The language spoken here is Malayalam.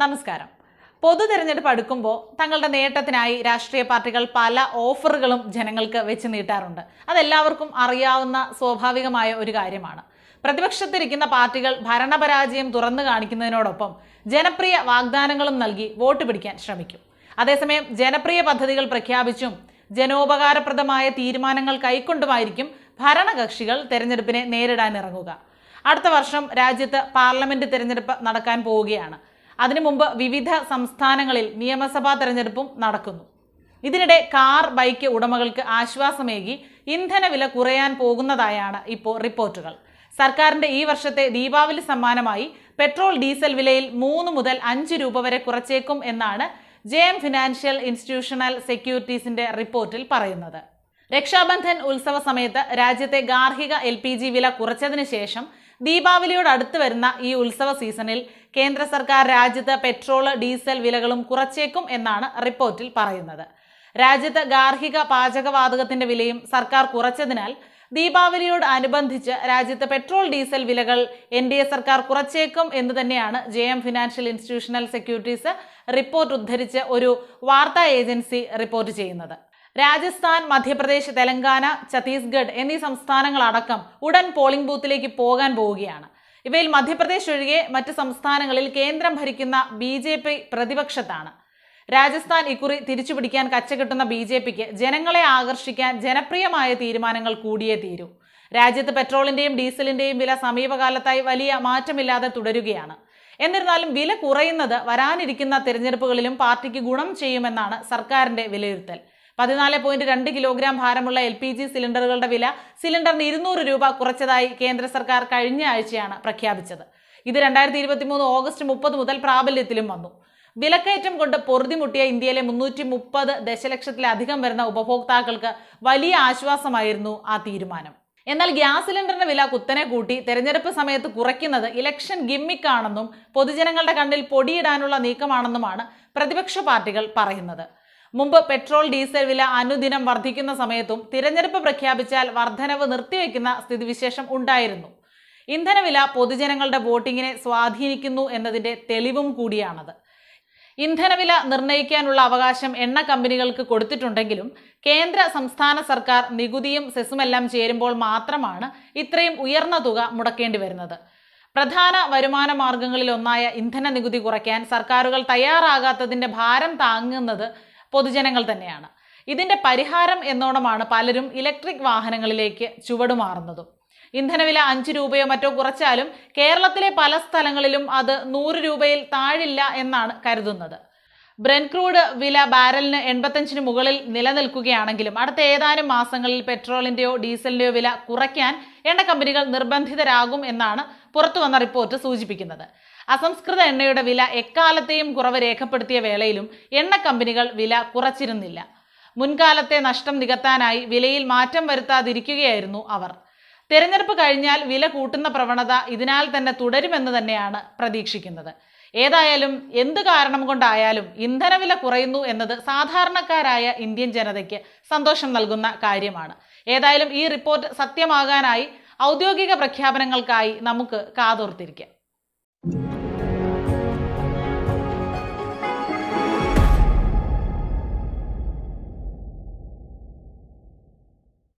നമസ്കാരം പൊതു തിരഞ്ഞെടുപ്പ് അടുക്കുമ്പോൾ തങ്ങളുടെ നേട്ടത്തിനായി രാഷ്ട്രീയ പാർട്ടികൾ പല ഓഫറുകളും ജനങ്ങൾക്ക് വെച്ച് നീട്ടാറുണ്ട് അതെല്ലാവർക്കും അറിയാവുന്ന സ്വാഭാവികമായ ഒരു കാര്യമാണ് പ്രതിപക്ഷത്തിരിക്കുന്ന പാർട്ടികൾ ഭരണപരാജയം തുറന്നു കാണിക്കുന്നതിനോടൊപ്പം ജനപ്രിയ വാഗ്ദാനങ്ങളും നൽകി വോട്ട് പിടിക്കാൻ ശ്രമിക്കും അതേസമയം ജനപ്രിയ പദ്ധതികൾ പ്രഖ്യാപിച്ചും ജനോപകാരപ്രദമായ തീരുമാനങ്ങൾ കൈക്കൊണ്ടുമായിരിക്കും ഭരണകക്ഷികൾ തെരഞ്ഞെടുപ്പിനെ നേരിടാനിറങ്ങുക അടുത്ത വർഷം രാജ്യത്ത് പാർലമെന്റ് തെരഞ്ഞെടുപ്പ് നടക്കാൻ പോവുകയാണ് അതിനു മുമ്പ് വിവിധ സംസ്ഥാനങ്ങളിൽ നിയമസഭാ തെരഞ്ഞെടുപ്പും നടക്കുന്നു ഇതിനിടെ കാർ ബൈക്ക് ഉടമകൾക്ക് ആശ്വാസമേകി ഇന്ധന വില കുറയാൻ പോകുന്നതായാണ് ഇപ്പോൾ റിപ്പോർട്ടുകൾ സർക്കാരിന്റെ ഈ വർഷത്തെ ദീപാവലി സമ്മാനമായി പെട്രോൾ ഡീസൽ വിലയിൽ മൂന്ന് മുതൽ അഞ്ച് രൂപ വരെ കുറച്ചേക്കും എന്നാണ് ജെ എം ഫിനാൻഷ്യൽ ഇൻസ്റ്റിറ്റ്യൂഷണൽ സെക്യൂരിറ്റീസിന്റെ റിപ്പോർട്ടിൽ പറയുന്നത് രക്ഷാബന്ധൻ ഉത്സവ സമയത്ത് രാജ്യത്തെ ഗാർഹിക എൽ വില കുറച്ചതിനു ശേഷം ദീപാവലിയോട് അടുത്ത് വരുന്ന ഈ ഉത്സവ സീസണിൽ കേന്ദ്ര സർക്കാർ രാജ്യത്ത് പെട്രോള് ഡീസൽ വിലകളും കുറച്ചേക്കും എന്നാണ് റിപ്പോർട്ടിൽ പറയുന്നത് രാജ്യത്ത് ഗാർഹിക പാചകവാതകത്തിന്റെ വിലയും സർക്കാർ കുറച്ചതിനാൽ ദീപാവലിയോട് അനുബന്ധിച്ച് രാജ്യത്ത് പെട്രോൾ ഡീസൽ വിലകൾ എൻ ഡി എ സർക്കാർ കുറച്ചേക്കും എന്ന് തന്നെയാണ് J M financial institutional securities report ഉദ്ധരിച്ച് ഒരു വാർത്താ ഏജൻസി റിപ്പോർട്ട് ചെയ്യുന്നത് രാജസ്ഥാൻ മധ്യപ്രദേശ് തെലങ്കാന ഛത്തീസ്ഗഡ് എന്നീ സംസ്ഥാനങ്ങളടക്കം ഉടൻ പോളിംഗ് ബൂത്തിലേക്ക് പോകാൻ പോവുകയാണ് ഇവയിൽ മധ്യപ്രദേശ് ഒഴികെ മറ്റ് സംസ്ഥാനങ്ങളിൽ കേന്ദ്രം ഭരിക്കുന്ന ബി ജെ പി പ്രതിപക്ഷത്താണ് രാജസ്ഥാൻ ഇക്കുറി തിരിച്ചുപിടിക്കാൻ കച്ചകെട്ടുന്ന ബി ജെ പിക്ക് ജനങ്ങളെ ആകർഷിക്കാൻ ജനപ്രിയമായ തീരുമാനങ്ങൾ കൂടിയേ തീരൂ രാജ്യത്ത് പെട്രോളിന്റെയും ഡീസലിന്റെയും വില സമീപകാലത്തായി വലിയ മാറ്റമില്ലാതെ തുടരുകയാണ് എന്നിരുന്നാലും വില കുറയുന്നത് വരാനിരിക്കുന്ന തിരഞ്ഞെടുപ്പുകളിലും പാർട്ടിക്ക് ഗുണം ചെയ്യുമെന്നാണ് സർക്കാരിന്റെ വിലയിരുത്തൽ പതിനാല് പോയിന്റ് രണ്ട് കിലോഗ്രാം ഭാരമുള്ള എൽ പി ജി സിലിണ്ടറുകളുടെ വില സിലിണ്ടറിന് ഇരുന്നൂറ് രൂപ കുറച്ചതായി കേന്ദ്ര സർക്കാർ കഴിഞ്ഞ ആഴ്ചയാണ് പ്രഖ്യാപിച്ചത് ഇത് രണ്ടായിരത്തി ഇരുപത്തി മൂന്ന് ഓഗസ്റ്റ് മുപ്പത് മുതൽ പ്രാബല്യത്തിലും വന്നു വിലക്കയറ്റം കൊണ്ട് പൊറുതിമുട്ടിയ ഇന്ത്യയിലെ മുന്നൂറ്റി മുപ്പത് ദശലക്ഷത്തിലധികം വരുന്ന ഉപഭോക്താക്കൾക്ക് വലിയ ആശ്വാസമായിരുന്നു ആ തീരുമാനം എന്നാൽ ഗ്യാസ് സിലിണ്ടറിന്റെ വില കുത്തനെ കൂട്ടി തെരഞ്ഞെടുപ്പ് സമയത്ത് കുറയ്ക്കുന്നത് ഇലക്ഷൻ ഗിമ്മിക്കാണെന്നും പൊതുജനങ്ങളുടെ കണ്ണിൽ പൊടിയിടാനുള്ള നീക്കമാണെന്നുമാണ് പ്രതിപക്ഷ പാർട്ടികൾ പറയുന്നത് മുമ്പ് പെട്രോൾ ഡീസൽ വില അനുദിനം വർദ്ധിക്കുന്ന സമയത്തും തിരഞ്ഞെടുപ്പ് പ്രഖ്യാപിച്ചാൽ വർധനവ് നിർത്തിവെക്കുന്ന സ്ഥിതിവിശേഷം ഉണ്ടായിരുന്നു ഇന്ധനവില പൊതുജനങ്ങളുടെ വോട്ടിങ്ങിനെ സ്വാധീനിക്കുന്നു എന്നതിന്റെ തെളിവും കൂടിയാണത് ഇന്ധനവില നിർണ്ണയിക്കാനുള്ള അവകാശം എണ്ണ കമ്പനികൾക്ക് കൊടുത്തിട്ടുണ്ടെങ്കിലും കേന്ദ്ര സംസ്ഥാന സർക്കാർ നികുതിയും സെസുമെല്ലാം ചേരുമ്പോൾ മാത്രമാണ് ഇത്രയും ഉയർന്ന തുക മുടക്കേണ്ടി വരുന്നത് പ്രധാന വരുമാന മാർഗങ്ങളിലൊന്നായ ഇന്ധന നികുതി കുറയ്ക്കാൻ സർക്കാരുകൾ തയ്യാറാകാത്തതിന്റെ ഭാരം താങ്ങുന്നത് പൊതുജനങ്ങൾ തന്നെയാണ് ഇതിന്റെ പരിഹാരം എന്നോണമാണ് പലരും ഇലക്ട്രിക് വാഹനങ്ങളിലേക്ക് ചുവടുമാറുന്നതും ഇന്ധനവില അഞ്ച് രൂപയോ മറ്റോ കുറച്ചാലും കേരളത്തിലെ പല സ്ഥലങ്ങളിലും അത് നൂറ് രൂപയിൽ താഴില്ല എന്നാണ് കരുതുന്നത് ബ്രെൻഡ് ക്രൂഡ് വില ബാരലിന് എൺപത്തഞ്ചിന് മുകളിൽ നിലനിൽക്കുകയാണെങ്കിലും അടുത്ത ഏതാനും മാസങ്ങളിൽ പെട്രോളിന്റെയോ ഡീസലിന്റെയോ വില കുറയ്ക്കാൻ എണ്ണ കമ്പനികൾ നിർബന്ധിതരാകും എന്നാണ് പുറത്തുവന്ന റിപ്പോർട്ട് സൂചിപ്പിക്കുന്നത് അസംസ്കൃത എണ്ണയുടെ വില എക്കാലത്തെയും കുറവ് രേഖപ്പെടുത്തിയ വേളയിലും എണ്ണ കമ്പനികൾ വില കുറച്ചിരുന്നില്ല മുൻകാലത്തെ നഷ്ടം നികത്താനായി വിലയിൽ മാറ്റം വരുത്താതിരിക്കുകയായിരുന്നു അവർ തെരഞ്ഞെടുപ്പ് കഴിഞ്ഞാൽ വില കൂട്ടുന്ന പ്രവണത ഇതിനാൽ തന്നെ തുടരുമെന്ന് തന്നെയാണ് പ്രതീക്ഷിക്കുന്നത് ഏതായാലും എന്ത് കാരണം കൊണ്ടായാലും ഇന്ധനവില കുറയുന്നു എന്നത് സാധാരണക്കാരായ ഇന്ത്യൻ ജനതയ്ക്ക് സന്തോഷം നൽകുന്ന കാര്യമാണ് ഏതായാലും ഈ റിപ്പോർട്ട് സത്യമാകാനായി ഔദ്യോഗിക പ്രഖ്യാപനങ്ങൾക്കായി നമുക്ക് കാതോർത്തിരിക്കാം